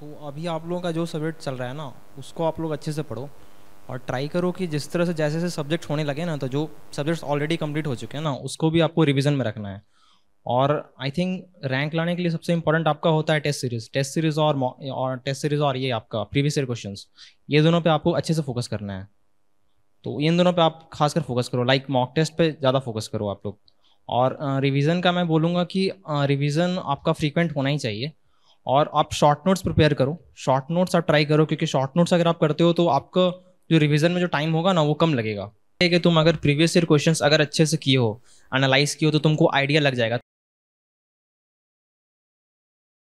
तो अभी आप लोगों का जो सब्जेक्ट चल रहा है ना उसको आप लोग अच्छे से पढ़ो और ट्राई करो कि जिस तरह से जैसे जैसे सब्जेक्ट होने लगे ना तो जो सब्जेक्ट्स ऑलरेडी कंप्लीट हो चुके हैं ना उसको भी आपको रिविजन में रखना है और आई थिंक रैंक लाने के लिए सबसे इंपॉर्टेंट आपका होता है टेस्ट सीरीज टेस्ट सीरीज और और टेस्ट सीरीज और ये आपका प्रीवियस ईयर क्वेश्चन ये दोनों पे आपको अच्छे से फोकस करना है तो इन दोनों पे आप खासकर फोकस करो लाइक मॉक टेस्ट पे ज़्यादा फोकस करो आप लोग और रिवीजन का मैं बोलूँगा कि रिवीजन आपका फ्रीक्वेंट होना ही चाहिए और आप शॉर्ट नोट्स प्रिपेयर करो शॉर्ट नोट्स आप ट्राई करो क्योंकि शॉर्ट नोट्स अगर आप करते हो तो आपका जो रिविजन में जो टाइम होगा ना वो कम लगेगा कि तुम अगर प्रीवियस ईयर क्वेश्चन अगर अच्छे से किए हो एनालाइज किए हो तो तुमको आइडिया लग जाएगा